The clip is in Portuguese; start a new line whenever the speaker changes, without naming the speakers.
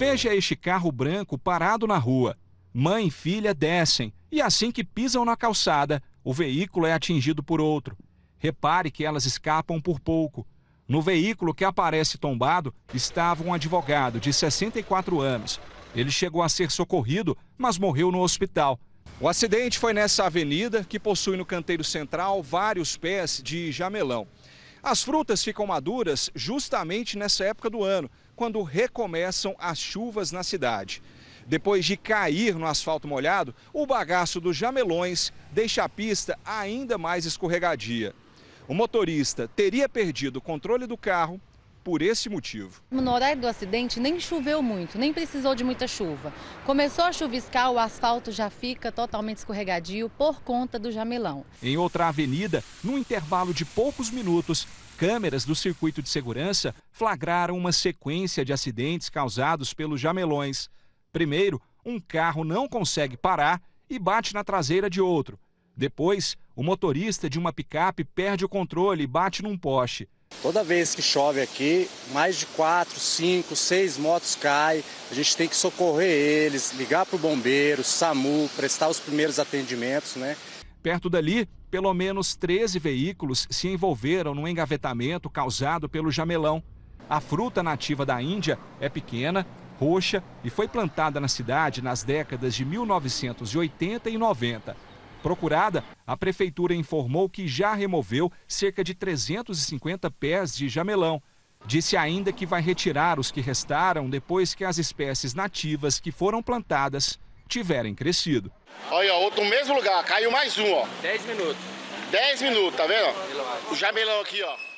Veja este carro branco parado na rua. Mãe e filha descem e, assim que pisam na calçada, o veículo é atingido por outro. Repare que elas escapam por pouco. No veículo que aparece tombado estava um advogado de 64 anos. Ele chegou a ser socorrido, mas morreu no hospital. O acidente foi nessa avenida, que possui no canteiro central vários pés de jamelão. As frutas ficam maduras justamente nessa época do ano, quando recomeçam as chuvas na cidade. Depois de cair no asfalto molhado, o bagaço dos jamelões deixa a pista ainda mais escorregadia. O motorista teria perdido o controle do carro por esse motivo.
No horário do acidente nem choveu muito, nem precisou de muita chuva. Começou a chuviscar, o asfalto já fica totalmente escorregadio por conta do jamelão.
Em outra avenida, num intervalo de poucos minutos, câmeras do circuito de segurança flagraram uma sequência de acidentes causados pelos jamelões. Primeiro, um carro não consegue parar e bate na traseira de outro. Depois, o motorista de uma picape perde o controle e bate num poste.
Toda vez que chove aqui, mais de quatro, cinco, seis motos caem. A gente tem que socorrer eles, ligar para o bombeiro, SAMU, prestar os primeiros atendimentos,
né? Perto dali, pelo menos 13 veículos se envolveram no engavetamento causado pelo jamelão. A fruta nativa da Índia é pequena, roxa e foi plantada na cidade nas décadas de 1980 e 90. Procurada, a prefeitura informou que já removeu cerca de 350 pés de jamelão. Disse ainda que vai retirar os que restaram depois que as espécies nativas que foram plantadas tiverem crescido.
Olha, outro no mesmo
lugar, caiu mais um, ó. 10 minutos. 10 minutos, tá vendo? O jamelão aqui, ó.